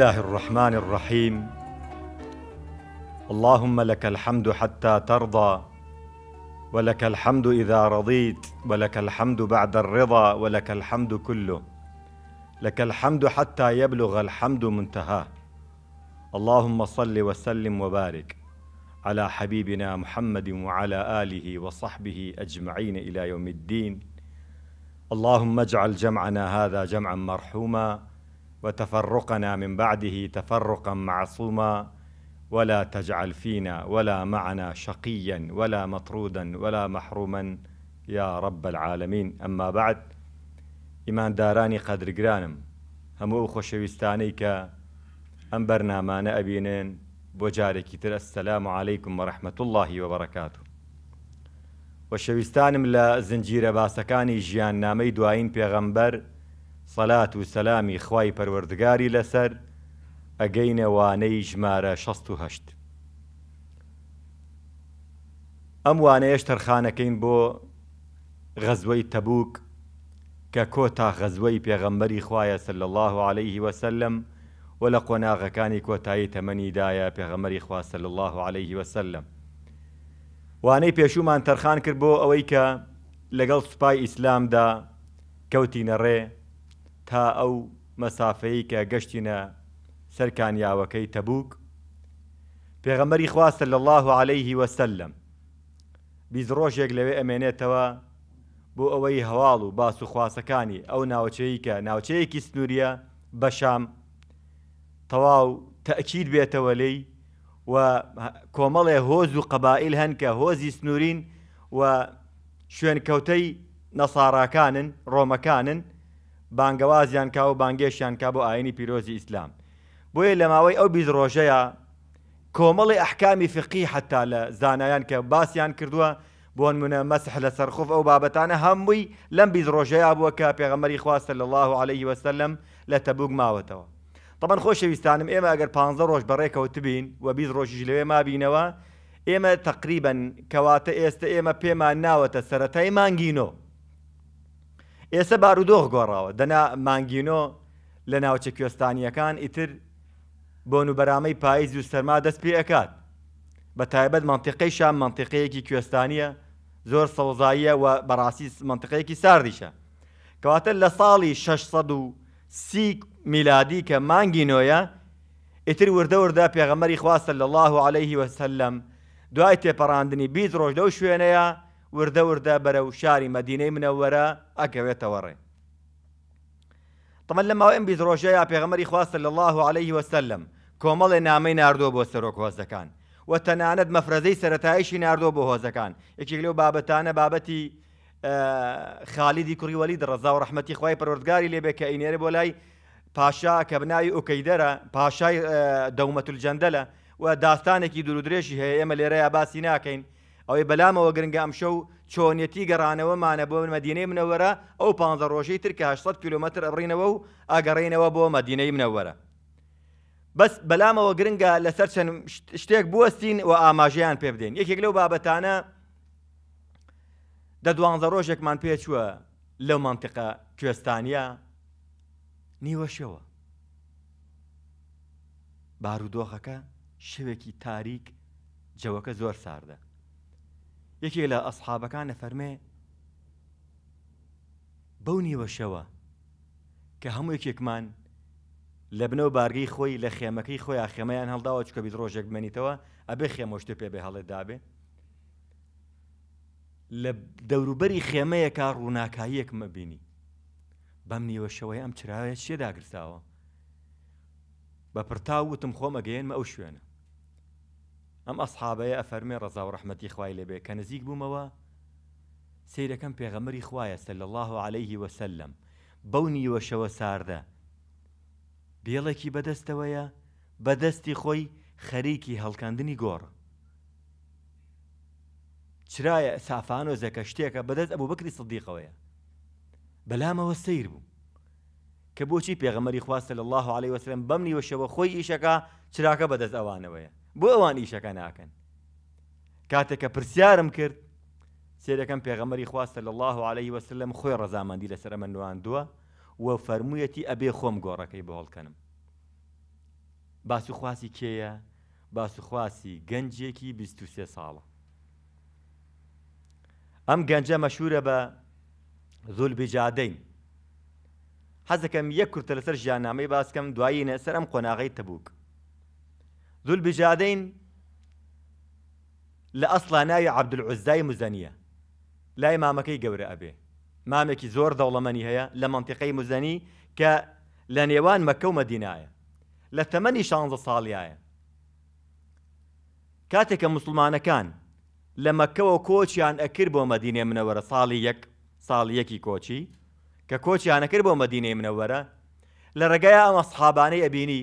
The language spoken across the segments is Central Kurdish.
الله الرحمن الرحيم اللهم لك الحمد حتى ترضى ولك الحمد اذا رضيت ولك الحمد بعد الرضا ولك الحمد كله لك الحمد حتى يبلغ الحمد منتهاه اللهم صل وسلم وبارك على حبيبنا محمد وعلى اله وصحبه اجمعين الى يوم الدين اللهم اجعل جمعنا هذا جمعا مرحوما وتفرقنا من بعده تفرقا معصوما ولا تجعل فينا ولا معنا شقيا ولا مطرودا ولا محروما يا رب العالمين أما بعد إيمان داراني قدر قرانم همو خوشويستاني كا أم برنامانا أبينين بجارك تر السلام عليكم ورحمة الله وبركاته وشەویستانم لە زنجیرە باسەکانی ژیان نامەی دوایین پێغەمبەر سەلات و سەلامی خوای پەروەردگاری لەسەر ئەگەینەوانەی ژمارە 16. ئەم وانەیەش تەرخانەکەین بۆ غەزوەی تەبوک کە کۆتا غەزوەی پێغەمبەری خوایە سل الله عليه وسلم و لە قۆناغەکانی کۆتایی تەمەنیدایە پێغەمەری خواسل الله عليه وسلم. وانەی پێشومان تەرخان کرد بۆ ئەوەی کە لەگەڵ سوپای ئیسلامدا کەوتینە ڕێ تا ئەو مەسافەی کە گەشتینە سەرکانیاوەکەی تەبووک پێغەمەری خواستە لە الله عليهەیهی وەسلم بیزڕۆژێک لەوێ ئەمێنێتەوە بۆ ئەوەی هەواڵ و باس و خواسەکانی ئەو ناوچەیە کە ناوچەیەکی سنوورە بە شام تەواو تەکیید بێتەوە لی و کۆمەڵێ هۆز و قەبائل هەن کە هۆزی سنوورین و شوێنکەوتەی نەساراکانن ڕۆمەکانن بانگەوازیان کا و بانگێشیان کا بۆ ئاینی پیرۆزی ئیسلام بۆیە لە ماوەی ئەو بیز ڕۆژەیە کۆمەڵی ئەحکامی فقی حتا لە زانایان کە باسییان کردووە بۆن منە مەسح لە سەرخۆف ئەو بابەتانە هەمووی لەم بیز ڕۆژەیە بووە کە پێغەمەری خواستە لە الله عليه وسلم لە تەبوک ماوەتەوە طبعا خۆشەویستانم ئێمە ئەگەر 15 ڕۆژ بەڕێکەوتبین و بیز ڕۆژیش لەوێ مابینەوە ئێمە تقریبن کەواتە ئێستا ئێمە پێمان ناوەتە سەتای مانگینۆ ئێستا بارودۆخ گۆڕاوە دەنا مانگینۆ لە ناوچە کوێستانیەکان ئیتر بۆن و بەرامەی پاییز و سەرما دەست پێ ئەکات بە تایبەت منتیقەی شام منتیقەیەکی کوێستانیە زۆر سەوزاییە و بەڕاستی منتیقەیەکی ساردیشە کەواتە لە ساڵی 600 سی میلادی کە مانگی نۆیە ئیتر وردە وردە پێغەمەری خواستە لە الله عليه وسلم دوای تێپەڕاندنی بیت ڕۆژ لەو شوێنەیە وردە وردە بەرە و شاری مەدینەی منەوەرە ئەگەوێتەوە ڕێ تەمە لە ماوەم بیست ڕۆژە یا پێغەمەری خواستە لە الله عليه وسلم کۆمەڵی نامەی نردۆ بۆ سەرۆک هۆزەکان و تەنانەت مەفرەزەی سەتایشی نردۆ بۆ هۆزەکان یەکێک لەو بابەتانە بابەتی خالیدی کوڕیوەلی دڕزا و ڕحمەتی خی پەرۆردگاری لێبێ کە ئینێرە بۆ لای پاشا کە بناوی ئۆکەیدەرە پاشای دەومەتولجەندەلە و داستانێکی درودرێژی هەیە ئێمە لێرەیە باسی ناکەین ئەوەی بەلامەوە گرنگە ئەمشە و چۆنیەتی گەڕانەوەمانە بۆ مەدینەی منەوەرە ئەو پ ڕۆژەی ترکە 800 کیلومتر ئەڕینەوە و ئاگەڕینەوە بۆ مەدینەی منەوەرە. بەس بەلامەوە گرنگە لەسەر چەند شتێک بستین و ئاماژیان پێ بدەین یەکێک لەو بابەتانە دە دوانزە ڕۆژێکمان پێچووە لەو منتیقە کوێستانیا نیوەشەوە. بارودۆخەکە شوێکی تاریک جەوەکە زۆر ساردە. یەکێک لە ئەسحابەکانە فەرمێ بەو نیوەشەوە کە هەموو یەکێکمان لە بنەو بارگەی خۆی لە خێمەکەی خۆی ئاخێمەیان هەڵداوە چکە بیت ڕۆژێک بمێنیتەوە ئەبێ خێمۆشتە پێ بێ هەڵێ دابێ لە دەوروبەری خێمەیەکە ڕووناکاییەک مەبینی بەم نیوەشەوەی ئەم چراوە چێ داگرتاوە بە پرتا وتم خۆمەگەێنمە ئەو شوێنە ئەم ئەسحابەیە ئەفەرمێ ڕزا و ڕحمەتی خوای لێبێ کە نزیک بوومەوە سیرەکەم پێغەمەری خوایە سل الله عليه وسلم بەو نیوەشەوە ساردە بێڵێکی بەدەستەوەیە بەدەستی خۆی خەریکی هەڵکاندنی گۆڕ چرایە سافانۆ زەکە شتێکە بەدەست ئەبوو بکری سڵدیقەوەیە بەلامەوە سیر بوو کە بۆچی پێغەمەری خواستە لە الله عليه وسلم بەمنی وەشەوە خۆی ئیشەکە چراکە بەدەست ئەوانەوەیە بۆ ئەوان ئیشەکە ناکەن کاتێککە پرسیارم کرد سێرەکەم پێغەمەری خواستە لە الله عليه وسلم خۆی ڕزامەندی لەسەر من نواندووە و فەرموویەتی ئەبێ خۆم گۆڕەکەی بەهڵکەنم باسوخواسی کێیە باسوخواسی گەنجێکی 23 ساڵە ئەم گەنجە مەشهورە بە زول بجادەین حەزەکەم یەک کورتە لەسەر ژیانامەی باسکەم دوایی نەسەر ئەم قۆناغی تەبووک ذو البجادين لە ئەسڵا ناوی عبدولعزای مزەنیە لای مامەکەی گەورە ئەبێ مامێکی زۆر دەوڵەمەنی هەیە لە منتیقەی مزەنی کە لە نێوان مەکەو مەدینایە لە تەمەنی شانزە ساڵیایە کاتێکە مسلمانەکان لە مەکەوە کۆچیان ئەکرد بۆ مەدینێ منەوەرە ساڵی یەک ساڵی یەکی کۆچی کە کۆچیانەکرد بۆ مەدینەی منەوەرە لە ڕێگای ئەمە سحابانەی ئەبینی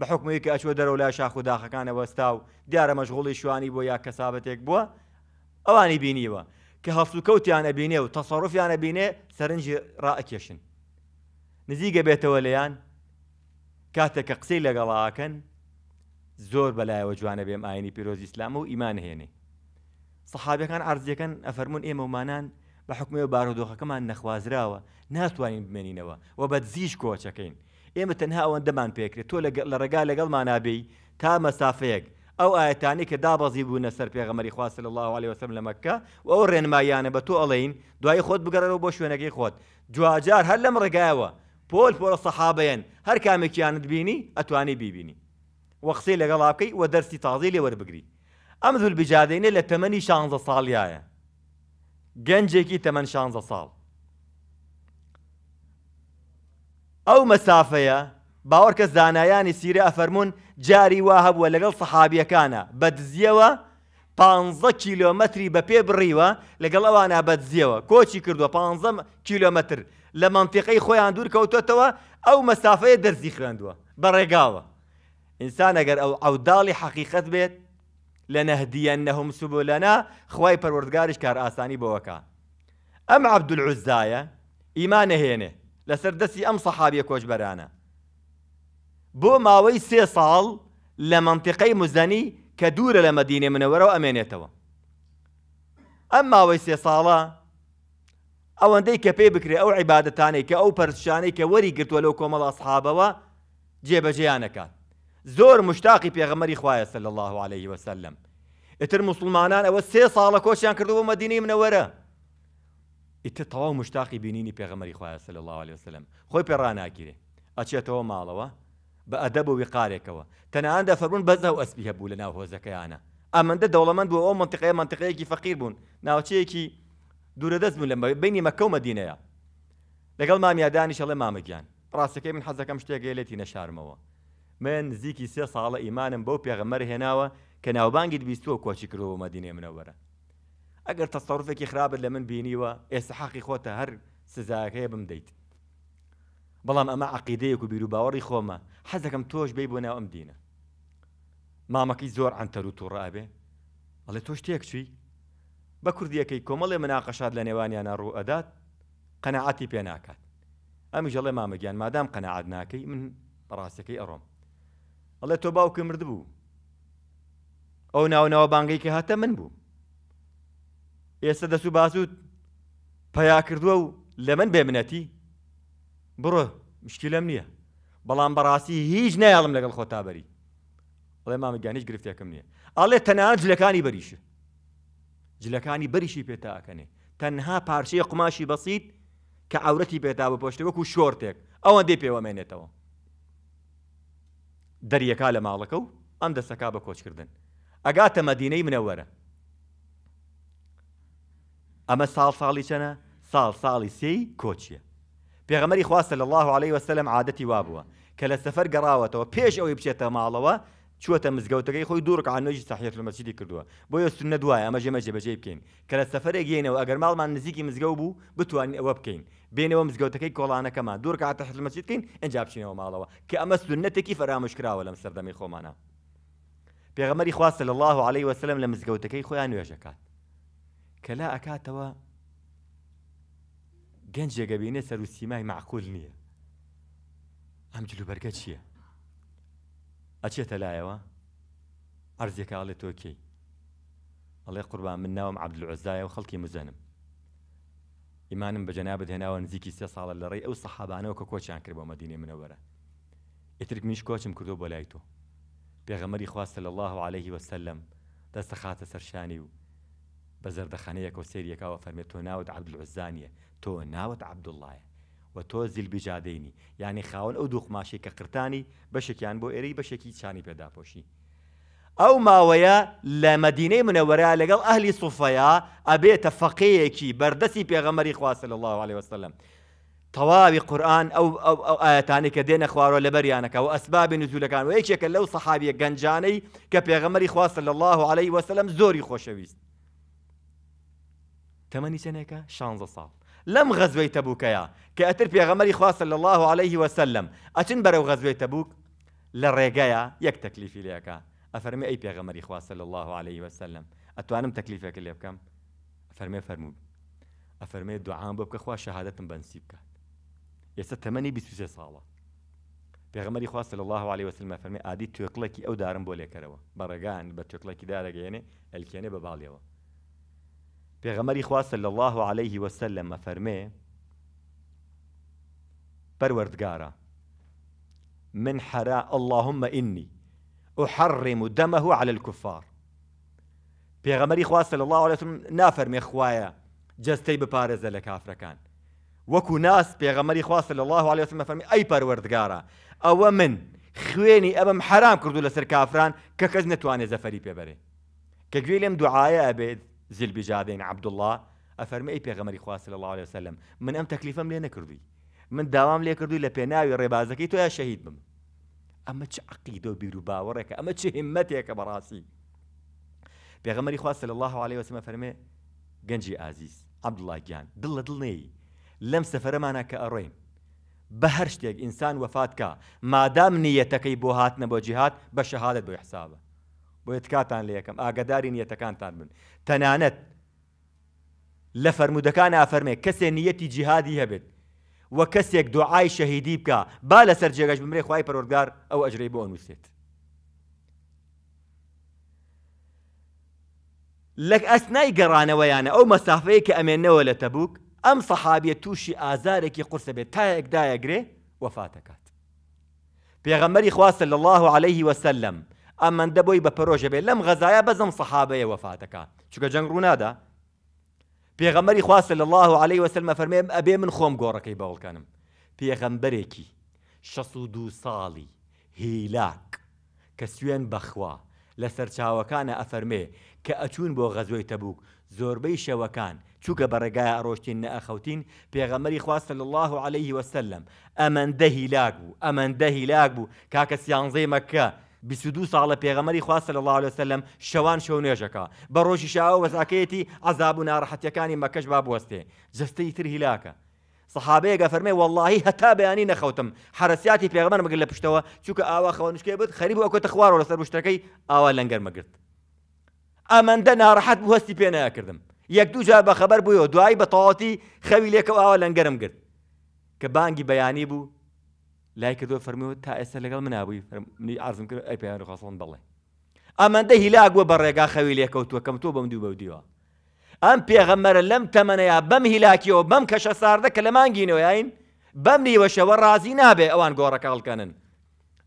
بە حکمەیە کە ئەچوە دەرەوە لای شاخ و داخەکانە وەستا و دیارە مەژغوڵی شوانی بۆ یا کەسابەتێک بووە ئەوانی بینیوە کە هەفسوکەوتیانە بینێ و تەسەڕفیانە بینێ سەرنجی ڕائکێشن نزیگە بێتەوە لەیان کاتێک کە قسەی لەگەڵاکەن زۆر بەلایەوە جوانە بێم ئاینی پیرۆزی ئسلام و ئیمان هێنێ سەحابەکان ئارزیەکان ئەفەرمون ئێمەمانان بە حکمەوە بارودۆخەکەمان نەخوازراوە ناتوانین بمێنینەوە و بە دزیش کۆچەکەین ئێمە تەنها ئەوەندەمان پێکرێت تۆ لە ڕێگا لەگەڵمانابی تا مەسافەیەک ئەو ئاەتانی کە دابەزی بوونە سەر پێغەمەری خواست لە الله عليه وسلم لە مەکە و ئەو ڕێنمایانە بە تۆ ئەڵین دوای خۆت بگەڕەوە بۆ شوێنەکەی خۆت جوواجار هەر لەم ڕێگایەوە پۆل پۆرە سەحابەن هەر کامێکیانت بینی ئەتوانی بیبینی وەخسی لەگەڵ بکەی وە دەرسی تازی لێ وەربگری ئەم زول بجادینە لە تەمەنی شانزە ساڵیایە گەنجێکی تەمەەن شانزە ساڵ ئەو مەسافەیە باوەڕکە زانایانی سیرە ئەفەرمونون جاری وا هەبووە لەگەڵ سەحابیەکانە بە دزیەوە پ کیلومتری بە پێ بڕیوە لەگەڵ ئەوانە بەدزیەوە کۆچی کردووە پ کیلومتر لە منتیقی خۆیان دوور کەوتوتەوە ئەو مەسافەیە دەرزی خوێندووە بە ڕێگاوە ئینسان ئەگەر ئەو ئەوداڵی حەقیقت بێت لە نەهدیەن نەهم سوبوو لەنا خی پەروەردگاریش کار ئاسانی بەوەکە ئەم عبدولعزایە ئیمانە هێنێ لەسەر دەستی ئەم سەحابیە کۆچبەرانە بۆ ماوەی سێ ساڵ لە منتیقەی مزدەنی کە دوورە لە مەدینێ منەوەرەوە ئەمێنێتەوە ئەم ماوەی سێ ساڵە ئەوەندەی کە پێی بکرێ ئەو عیباەتانەی کە ئەو پەرشانەی کە وەری گرتووە لەو کۆمەڵ ئەسحابەوە جێبەجێیانەکات زۆر مشتاقی پێغەمەری خوایە سل الله عليه وسلم ئتر مسلمانان ئەوە سێ ساڵە کۆچیان کردو بۆ مەدینی منەوەرە ئیتر تەواو مشتاقی بینینی پێغەمەری خوایە سە لە لاوە لەسلم خۆی پێڕاناگیرێ ئەچێتەوە ماڵەوە بە ئەدە بۆ وقارێکەوە تەنەهاندا فەرون بەزە و ئەسبی هەبوو لە ناو هۆزەکەیانە ئەمەندە دەوڵەمەند بوو ئەو منتیقەیە منتیقەیەکی فەقیر بوون ناوچەیەکی دوورە دەست بوو لە بینی مەکەومە دینەیە لەگەڵ مامیادانی شەڵێ مامەگیان ڕاستەکەی من حەزەکەم شتێکگەلێتی نەشارمەوە من نزیکی سێ ساڵە ئیمانم بەو پێغەمەر هێناوە کە ناوبانگی بیستوە کۆچی کردەوە مەدینێ منەوەرە ئەگەر تەسەڕفێکی خراپت لە من بینیوە ئێستا حەقی خۆتە هەر سزاکەیە بم دەیت بەڵام ئەمە عقیدەیەک و بیر و باوەڕی خۆمە حەزەکەم تۆش بێ بۆ ناو ئەم دینە مامەکەی زۆر ئەتەر و تووڕابێ ئەڵێ تۆ شتێک چوی بە کوردیەکەی کۆمەڵێ مناقەشات لە نێوانیانە ڕوو ئەدات قەنەعاتی پێ ناکات ئەمی ژەڵێ مامەگیان مادام قەنەعات ناکەی من ڕاستەکەی ئەڕۆم ئەڵێ تۆ باوکە مرد بوو ئەو ناوناوە بانگەی کە هاتە من بوو ئێستا دەسوو باسوود پیا کردووە و لە من بێمنەتی بڕە مشکی لەم نییە بەڵام بەڕاستی هیچ نایڵم لەگەڵ خۆتابەری ئەڵێ مامەگیانیش گرفتێکم نییە ئەڵێ تەنان جلەکانی بەریشە جلەکانی بەریشی پێتاکەنێ تەنها پارچەیە قماشی بەسییت کە ئاورەتی پێتا بپۆشتە وەکو شۆرتێک ئەوەن دێ پێوەمێنێتەوە دەریەکا لە ماڵەکە و ئەم دەسەکا بە کۆچکردن ئەگاتە مەدینەی منەوەرە ئەمە ساڵ ساڵی چەنە ساڵ ساڵی سی کۆچیە پێغەمەری خواستە لە الله عليه وسلم عادەتی وا بووە کە لە سەفەر گەڕاوەتەوە پێش ئەوەی بچێتە ماڵەوە چوەتە مزگەوتەکەی خۆی دوورک ئاانۆژی ساحیت لە مەسیدی کردووە بۆ ێستون نەدوایە ئەمە ژێمە جێبەجێ بکەین کە لە سەفرێک گەینەوە ئەگەر ماڵمان نزیکی مزگەوت بوو بتوانین ئەوە بکەین بینەوە مزگەوتەکەی کۆڵانەکەمان دوورکە هاتە حل مەسیید بکەین ئەنجاب بچینەوە ماڵەوە کە ئەمە سونەتێکی فەرامشکراوە لەم سەردەمی خۆمانە پێغەمەری خواستە لە الله عليه وسلم لە مزگەوتەکەی خۆیان نوێژەکات کە لا ئەکاتەوە گەنجێگە بینێ سەر و سیمای معقول نییە ئەم جلوبەرگە چییە ئەچێتە لایەوە ئەرزیەکە ئاڵێ تۆکەی ئەڵێ قوربان من ناوم عبدلعزایە و خەڵکی مزەنم ئیمانم بە جەنابەت هێناوە نزیکی سێ ساڵە لە ڕێی ئەو سەحابانەوە کە کۆچیان کرد بۆ مەدینێ منەوەرە ئیترک منیش کۆچم کردو بۆ لای تۆ پێغەمەری خواستە لە الله عليه وسلم دەستە خاتە سەرشانی و بە زەردەخانەیەکەوە سێریەکەوە فەرمێت تۆ ناوت عبدولعزانە تۆ ناوت عبدوڵایە و تۆ زیلبیجادینی یعنی خاون ئەو دووخماشی کە قرتانی بەشێکیان بۆ ئێرەی بەشێکی چانی پێداپۆشی. ئەو ماوەیە لە مدینەی منەوەرە لەگەڵ ئەهلی سوفەیە ئەبێتە فەقەیەکی بەردەسی پێغەمەری خواسە لە الله عليه وسلم. تەواوی قورآن ئەو ئاەتانی کە دێنە خوارۆ لە بەریانەکە و ئەسبابی نزولەکان و یەکێکە لەو سەحابیە گەنجانەی کە پێغەمەری خواستە لە الله عليه وسلم زۆری خۆشەویست. تەمەنی سنێکە 16 ساڵ لەم غەزوەی تەبووکەیە کە ئەتر پێغەمەری خواستە لە الله عليه وسلم أتن برو غزوي تبوك لە يك یەک ليك أفرمي أي ئەی پێغەمەری خاص لە الله عليه وسلم أتوانم تەکلیفەکە لێ بکەم أفرمي فرمو أفرمي دوعام بۆ بکە خوا شەهادەتم بەنسی يس تمني تەمەنی 23 ساڵە پێغمەری خواست لە الله عليه وسلم أفرمي عادی توێقلەکی أو دارم بوليك روا برجان بە توێقلەکی دارەگەێنێ ئەلکێنێ بە پێغەمەری خوا صلی الله علیه عليه وسلم فرمه پروردگارا من حرا اللهم إني أحرم دمه على الكفار پێغەمەری خوا صلی الله علیه عليه وسلم نافەرمێ خوایە جەستەی بپارێزە لە کان وکو ناس پێغەمەری خوا صلی الله علیه و سلم فەرمی ای پروردگارا او من خوێنی ئەبم حرام کردو لسر کافران کە کەس نتوانێت زەفەری پێبەرێ کە گوێ لێم دوعاە زل بجادين عبد الله افرمي اي پێغەمەری خواست لە الله وسلم من ئەم من لێ نەکردووی من دوام لێ کردووی لە پێناوی تو يا شهيد بم اما چ عقیدە و بیر و باوەڕێکە ئەمە چه همەتێکە بەڕاستی پێغەمەری خواست الله عليه وسلم فەرمێ جنجي عزيز عبد الله جان دل دلني لم سفر معنا كارين بهرشتك انسان وفاتك ما دام نيتك نیەتەکەی بۆ هاتنە بۆ بۆ ێتکاتان لە یەکەم ئاگداری نیەتەکانتان بن تەنانەت لە فەرمودەکان ئافەرمێ کەسێ نیەتی جیهادی هەبێت وە کەسێک دوعای شەهیدی بکە با لەسەر جێگەش بمرێ خی پەرۆرگار ئەو ئەجرەی بۆ نووسێت لە ئەسنای گەڕانەوەیانە ئەو مەسافەیە کە ئەمێنەوە لە تەبووک ئەم سەحابە تووشی ئازارێکی قرسە بێت تایەکدایەگرێ وەفاتەکات پێغەمەری خواستە لە الله عليه وسلم ئەمەندە بۆی بە پەرۆژە بێ لەم غەزایە بەزم سەحابەیە وەفاتەکە چکە جەنگ ڕوونادا پێغەمەری خواستە لە الله عليه وسلمە فەرمێ ئەبێ من خۆم گۆڕەکەی بەوڵکەنم پێغەمبەرێکی شەس و دو ساڵی هیلاک کە سوێن بەخوا لە سەرچاوەکانە ئەفەرمێ کە ئەچوون بۆ غەزۆی تەبووک زۆربەی شەوەکان چووکە بەڕێگایە ئەڕۆشتین نەئەخەوتین پێغەمەری خواستە لە الله عليه وسلم ئەمەندە هیلاک بوو ئەمەندە هیلاک بوو کاکە سیانزەی مەکە دو ساڵە پێغەمەری خواستە لە الله لەسلم شەوان شەو نوێژەکە بە ڕۆژی شاوە وەزاکەیەتی عذاب و ناڕەحەتەکانی مەکەش با بوەستێ جستەی تر هیلاکە سەحابەیەگە فەرمێ واللهی هەتا بەیانی نەخەوتم حرەسیاتی پێغمەر مگر لە پشتەوە چووکە ئاوا خەوەنشکێ بێت خەریب ئەوکەتە خوارەوە لەسەر شتەکەی ئاوا لەنگەر مەگرت ئەمەندە ناڕەحەت بوەستی پێ ناکردم یەک دوو جار بەخەبەر بوویەوە دوای بە تەواتی خەوی لێکەوە ئاوا لەنگەرم گرت کە بانگی بەیانی بوو لای کردووە فەرمیەوە تا ئێستا لەگەڵ منابووی منی ئازم کرد ئەی پێیان ڕخواستڵن بڵێ ئەمەندە هیلاگووە بە ڕێگا خەوی لێکەوتووە کەم تۆ بەم دوو بەودیوە ئەم پێغەمەرە لەم تەمەەیە بەم هیلاکیەوە بەم کەشە ساردە کە لە مانگینەوەیین بەم نیوەشەوە ڕازی نابێ ئەوان گۆڕەکەڵکەنن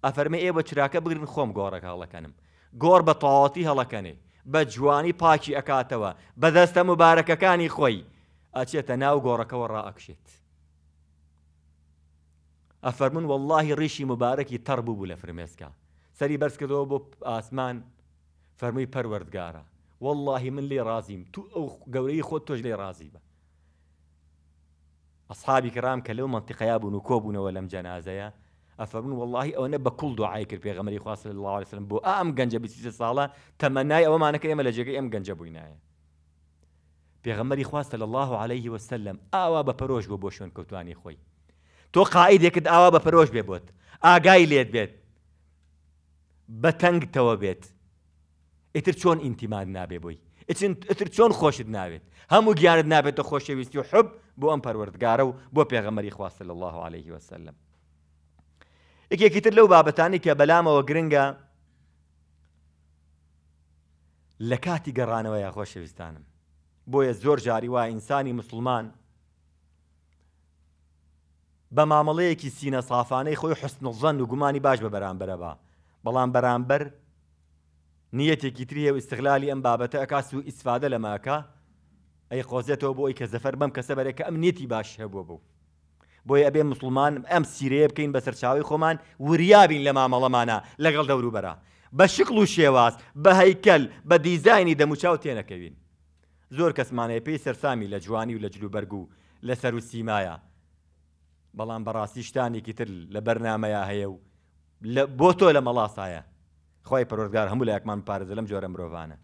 ئەفەرمە ئێوە چراکە بگرن خۆم گۆڕەکەڵەکەنم گۆڕ بە تەواتی هەڵەکەنێ بە جوانی پاکی ئەکاتەوە بەدەستە مبارەکەکانی خۆی ئەچێتە ناو گۆڕەکەەوە ڕائەکشێت. ئەفەرمون واللهی ڕیشی مبارەکی تەڕ بوو لە فرمێسکە سەری بەرزکردەوە بۆ ئاسمان فەرمووی پەروەردگارە واللهی من لێ رازیم تو او گەورەی خود توج لێ رازی بە ئەصحابی کرام منطقه لەو منتیقەیە بوون و جنازه لەم جەنازەیە ئەفەرمون واللهی ئەوەنە بە کوڵ دوعای کرد پێغەمەری خواست لە الله وسلم گنجا ئام گەنجە بیسە ساڵە او ئەوەمانەکە ئێمە لە جێگەی ئەم گەنجە بووینایە پێغەمەری خواستە لە الله عليه وسلم ئاوا بە پەرۆژ بۆ بۆ شوێن کەوتانی تۆ قائیدێکت ئاوا بە پەرۆش بێ بۆت ئاگای لێت بێت بە تەنگتەوە بێت ئیتر چۆن ئینتیمان نابێ بۆی ئتر چۆن خۆشت ناوێت هەموو گیانت نابێتە خۆشەویستی و حب بۆ ئەم پەروەردگارە و بۆ پێغەمەری خواستە لە الله عليه وسلم یەکێکیتر لەو بابەتانی کە بەلامەوە گرنگە لە کاتی گەڕانەوە یا خۆشەویستانم بۆیە زۆر جاری وای ئینسانی مسلمان بە مامەڵەیەکی سینە سافانەی خۆی حستنڵزەن و گومانی باش بە بەرامبەرەوە بەڵام بەرامبەر نیەتێکی تریە و استغلالی ئەم بابەتە ئەکاس و ئیسفادە لە ماکە ئەی خۆزێتەوە بۆ ئەی کە زەفەر بەم کەسە بەرێکە ئەم نێتی باش هەبوو بوو بۆیە ئەبێ مسلمان ئەم سیرەیە بکەین بە سەرچاوی خۆمان وریابین لە مامەڵەمانە لەگەڵ دەوروبەرە بە شکل و شێواز بە هەیکەل بە دیزایانی دەموچاو تێنەکەوین زۆر کەسمانەیە پێی سەرسامی لە جوانی و لە جلوبەرگ و لە سەر و سیمایە بەڵام بەڕاستی شتانێکی تر لە بەرنمەیە هەیە و بۆ تۆ لە مەڵاسایە خی پەرۆزگار هەموو لە یەکمان پارێزە لەم جۆرە مرۆڤانە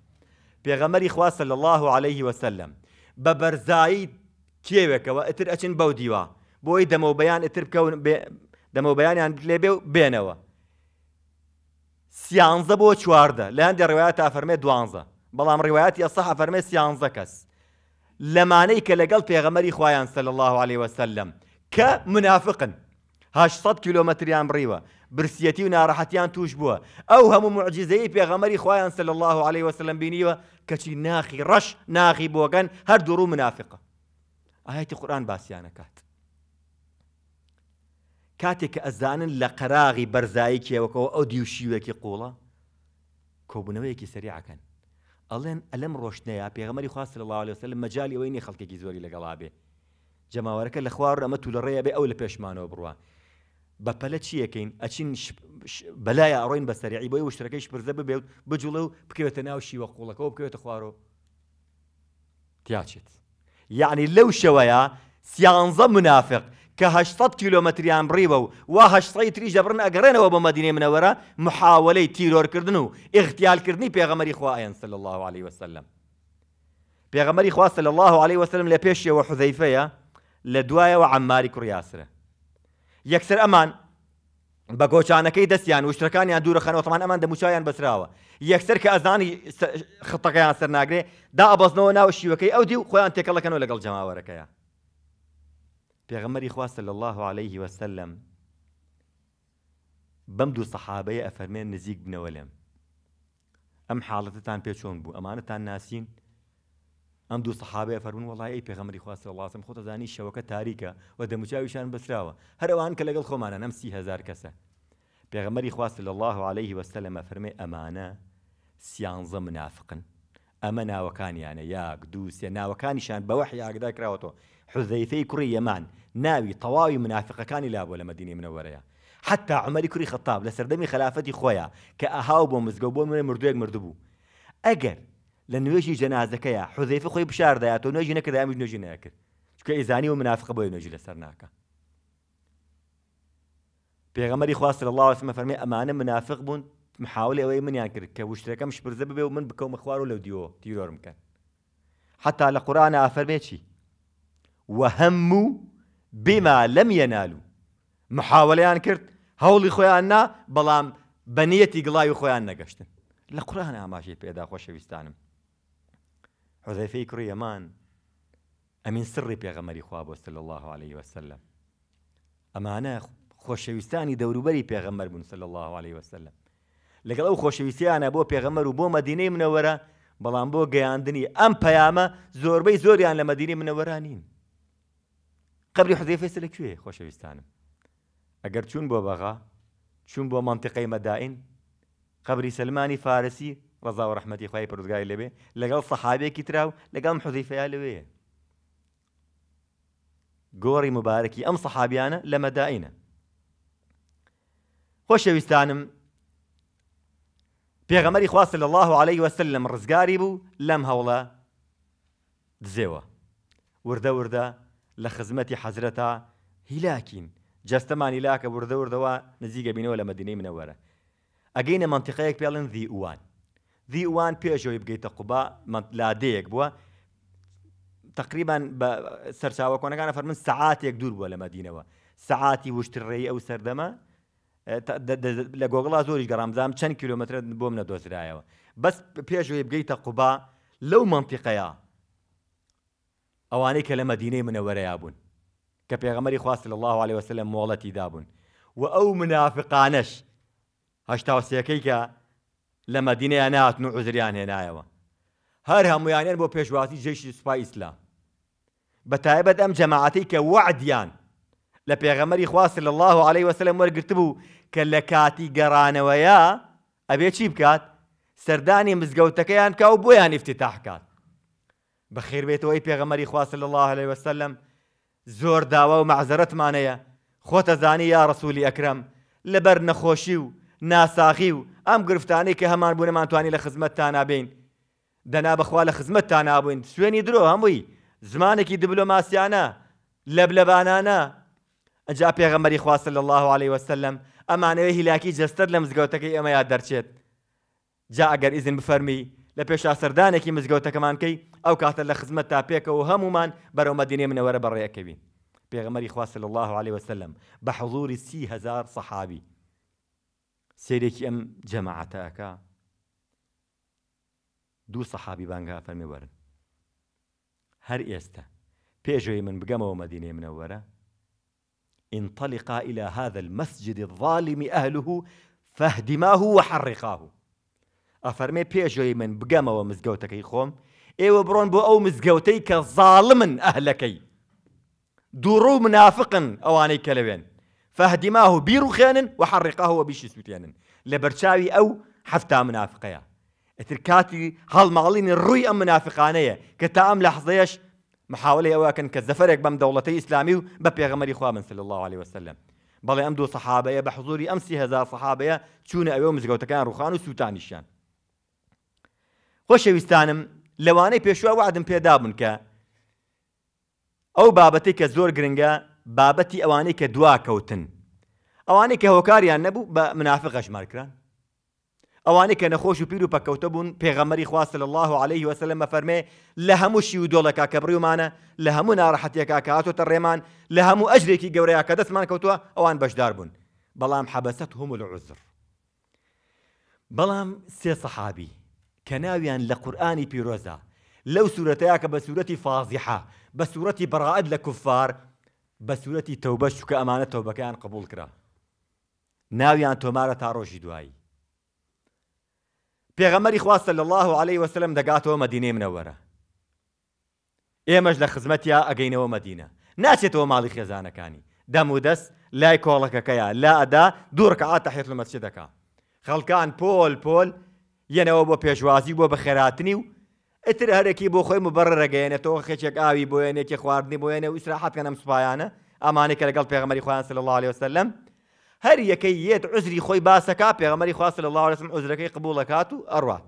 پێغەمەری خواستە لە الله و عليهەیهی وسلم بە بەرزایی کێوێکەوە ئەتر ئەچن بەو دیوە بۆی دەمەوبیان ئەتر بکەون دەمەوبیانیان لێبێ بێنەوە سیانزە بۆ چواردە لەندی ڕێوایەت تا فەرمێ دوانزە بەڵام ڕێوایەتی ئەسەح فەرمێ سیانزە کەس لەمانەی کە لەگەڵ پێغەمەری خوایان سەل الله عليه وسلم کە منافقن 800 کیلومتریان بڕیوە برسیەتی و ناڕەحەتیان توش بووە ئەو هەموو معجززەی پێغەمەری خۆیان سل الله عليه وسلم بینیوە کەچی ناخی ڕەش ناخی بۆگەن هەر دوڕوو منافقە ئاەتی قورآان باسییانەکات کاتێک کە ئەزانن لە قەراغی بەرزایی کێوەکەەوە ئەو دیوشیوەکی قوڵە کۆبوونەوەیەکی سریعکەن ئەڵێن ئەلم ڕۆشنەیە پێغەمەری خواست لە الله عليه وسلم مەجای ئەوەی نی خەڵکێکی زۆری لەگەڵا بێ جەماوەەکە لە خوار ئەمە تو لە ڕێە بێ ئەو لە پێشمانەوە بڕوە بە پەلە چیەکەین ئەچین بەلای ئەڕۆین بە سەرعی بۆی وشتەکەیش پرزە ببێت بجوڵە و بکەوێتە ناو شیوە قوڵەکەەوە بکەوێتە خوارۆ تیاچێت یعنی لەو شەوەیە سیانزە منافق کە هەشتەت کیلۆمەتریان بڕیوە و وا هەشتەی تریش دەبرن ئەگەڕێنەوە بە مەدینێ منەوەرە محاولەی تیرۆرکردن و ئختیالکردنی پێغەمەری خوایەن سل الله عليه وسلم پێغەمەری خوا سل الله عليه وسلم لە پێشەوە لە دوایەوە عماری کوڕیاسرە یەکسەر ئەمان بە گۆچانەکەی دەستیان وشتەکانیان دوورەخەنەوەتمان ئەمان دەموچیان بەسراوە یەکسەر کە ئەزانی خەتەکەیان سەرناگرێ دا ئەبەزنەوە ناو شیوەکەی ئەو دی و خۆیان تێکەڵەکەنەوە لەگەڵ جەماوەرەکەیە پێغەمەری خواستە لە الله عليه وسلم بەم دوو سەحابەیە ئەفەرمێن نزیک بنەوە لێم ئەم حاڵەتتان پێ چۆن بوو ئەمانەتان ناسین ئەم دوو سەحابەیە فەرمون وڵای ئەی پێغەمەری خواست لاسم خۆتە زانی شەوەکە تاریکە و دەموچاویشان بسراوە هەروان کە لەگەڵ خۆمانە نەم سی هزار کەسە پێغەمەری خواست لە الله عليه وسلمە فەرمێ ئەمانە سیانزە منافقن ئەمە ناوەکانیانە یاک دوو سێ ناوەکانیشان بەوەح یاگدا کراوەتەوە حزەیفەی کوڕی یەمان ناوی تەواوی منافقەکانی لابووە لە مدینی منەوەرەیە حتا عمەری کوری خەتاب لە سەردەمی خلافەتی خۆیە کە ئەهاو بۆ مزگەوت بۆ منێ مردوێک مردبوو ئەگەر لە نوێژی جەنازەکەیە حوزیف خۆی بشاردایات و نوێژی نەکەدا ئەمی نوێژی ناکرد چکە ئێزانی و منافقە بۆی نوێژی لەسەر ناکە پێغەمەری خواست الله وسمە فەرمی ئەمانە منافق بوون محاول ئەوەی منیان کرد کە وشتەکەم شپرزە ببێ و من بکەومە خوار و لەو دیوە تیرۆر بکەن حتا لە قورآە ئافەرمێ چی وهەموو بما لەم یەنالو محاولەیان کرد هەوڵی خۆیان نا بەڵام بەنیەتی گڵاوی خۆیان نەگەشتن لە قورآە ئاماژەی پێدا خۆشەویستانم حوزەفەی کوڕی ئەمان ئەمین سڕی پێغەمەری خوا بۆستە لە الله عليه وسلم ئەمانە خۆشەویستانی دەوروبەری پێغەمەر بوون سل الله عليه وسلم لەگەڵ ئەو خۆشەویستیانە بۆ پێغەمەر و بۆ مەدینەی منەوەرە بەڵام بۆ گەیاندنی ئەم پەیامە زۆربەی زۆریان لە مەدینی منەوەرانین قبلی حوزەفەی لەکوێ خۆشەویستانم ئەگەر چوون بۆ بەغا چوون بۆ منطقەی مەدائین قبری سلمانی فارسی ڕزا و ڕحمەتی خی پرۆزگای لەبێ لەگەڵ سەحابێکی تراو لەگەڵم حوزیفەیە لەوەیە گۆڕی مبارەکی ئەم سەحابیانە لە مەداینە خۆشەویستانم پێغەمەری خواست لە الله عليه وسلم ڕزگاری بو لەم هولا دزێەوە وردە وردە لە خزمەتی حەزرەتا هیلاکین جەستەمان هیلاکە وردە وردەوە نزیگە بینەوە لە مەدینەی منەوەرە ئەگەینە منتیقەیەک پێڵن ذی ئووان دیوان پێشەوەی بگەیتە قوبا لادەیەک بووە تقریبان بە سەرچاوە کۆنەکانە فەرمن سعاتێک دوور بووە لە مەدینەوە سعاتی وشتڕێی ئەو سەردەمە لە گۆگڵا زۆریش گەڕامزام چەند کیلومتر بۆم نەدۆزرایەوە بەس پێشوێ بگەیتە قوبا لەو منتیقەیە ئەوانەی کە لە مەدینەی منەوەرەیا بوون کە پێغەمەری خواست لە الله عليه وسلم مۆڵەتی دابوون و ئەو منافقانش هەشتا سیەکەی کە لە مەدینەیە ناتن و عزریان هێنایەوە هەر هەمویانیان بۆ پێشواتی جێشی سوپای ئیسلام بە تایبەت ئەم جەماعەتی کە وعدیان لە پێغەمەری خواست لە الله عليه وسلم وەرگرت بوو کە لە کاتی گەڕانەوەیە ئەبێ چی بکات سەردانی مزگەوتەکەیان کا و بۆیان افتتاحکات بە خێربێتەوەی پێغەمەری خواست لە الله عليه وسلم زۆر داوا و معزەرەتمانەیە خۆتە زانی یا ڕسوولی ئەکرم لەبەر نەخۆشی و ناساخی و ئەم گرفتانەی کە هەمان بوون نەمانتوانی لە خزمەتتان نابین دەنا بەخوا لە خزمەتتان نابووین سوێنی درۆ هەمووی زمانێکی دیبلۆماسیانە لەب لەبانانە ئەجا پێغەمەری خواستە لە الله عليه وسلم ئەمانەوەی هیلاکی جەستەر لە مزگەوتەکەی ئەمە یاد دەرچێت جا ئەگەر ئیزن بفەرمی لە پێشا سەردانێکی مزگەوتەکەمانکەی ئەو کاتە لە خزمەت تا پێکەوە هەمومان بەرەو مەدینێ منەوەرە بەڕێەکەوین پێغەمەری خواست لە الله عليه وسلم بە حضوری سی هزار صحابی سيرێکی ئەم دو صحابي بانغا فرمي فەرمیوەرن هر ئێستا پێشەوەی من بگەمەوە مەدینێ منورة انطلق إلى هذا المسجد الظالم أهله فاهدماه وحرقاه أفرمي بيجوي من بقامة ومزقوتكي يخوم ايوه برون بو او مزقوتي ظالما أهلكي دورو منافقا اواني كلبين فهدماه بيروخان وحرقه وبيش سوتيان لبرشاوي او حفتا منافقيا اتركاتي هل مالين الروي ام منافقانية كتام لحظيش محاولة او حزەیەش محاولی بام دولتي اسلامي بەم غمري ئیسلامی صلى الله عليه وسلم بل امدو صحابه بحضوري امسي هذا صحابه تشون او يوم چوونە كان روخان وسوتانيشان و سووتانیشان خۆشەویستانم لەوانەی وعدم بيدابن كا او ئەو بابەتی جرينجا بابەتی ئەوانەی کە دوا کەوتن ئەوانەی کە هۆکاریان نەبوو بە منافقە ژمارکران ئەوانەی کە نەخۆش و پیر و پەکەوتە بوون پێغەمەری خواست لە الله عليه وسلم فەرمێ لە هەموو شی و دۆڵەکە کە بڕیومانە لە هەموو ناڕەحەتێکا کە هاتۆتە ڕێمان لە هەموو ئەجرێکی گەورەیە کە دەستمان کەوتووە ئەوان بەشدار بوون بەڵام حەبەسەت هەموو لە عزر بەڵام سێ سەحابی کە ناویان لە قورآانی پیرۆزە لەو سوورەتەیە کە بە سوورەتی فازیحە بە سوورەتی بەڕعەت لە کوفار بە سوورەتی تەوبە چکە ئەمانە تەوبەکەیان قبول کرا ناویان تۆمارە تا ڕۆژی دوایی پێغەمەری خواستە لە الله و عليه وسلم دەگاتەوە مەدینێ منەوەرە ئێمەش لە خزمەتیا ئەگەینەوە مەدینە ناچێتەوە ماڵی خێزانەکانی دەم و دەست لای کۆڵەکەکەیە لا ئەدا دوورکەات تەحێت لە مەچێ دەکا خەڵکان پۆل پۆل یەنەوە بۆ پێشوازی بۆ بە خێراتنی و اتر بو ئەتر هەرێکی بۆ خۆی مبڕەگەێنێتەوە خێکێک ئاوی بۆێنێکی خواردنی بۆێنێ و ئیسراحەتکە کنم سپایانه امانه کە لەگەڵ پێغمەری خویان صلی الله عليه وسلم هر هەر یەکەی یەت عزری خۆی باسەکە پێغمەری خواست لە الله لەسم عزرەکەی قبولەکات و ئەڕات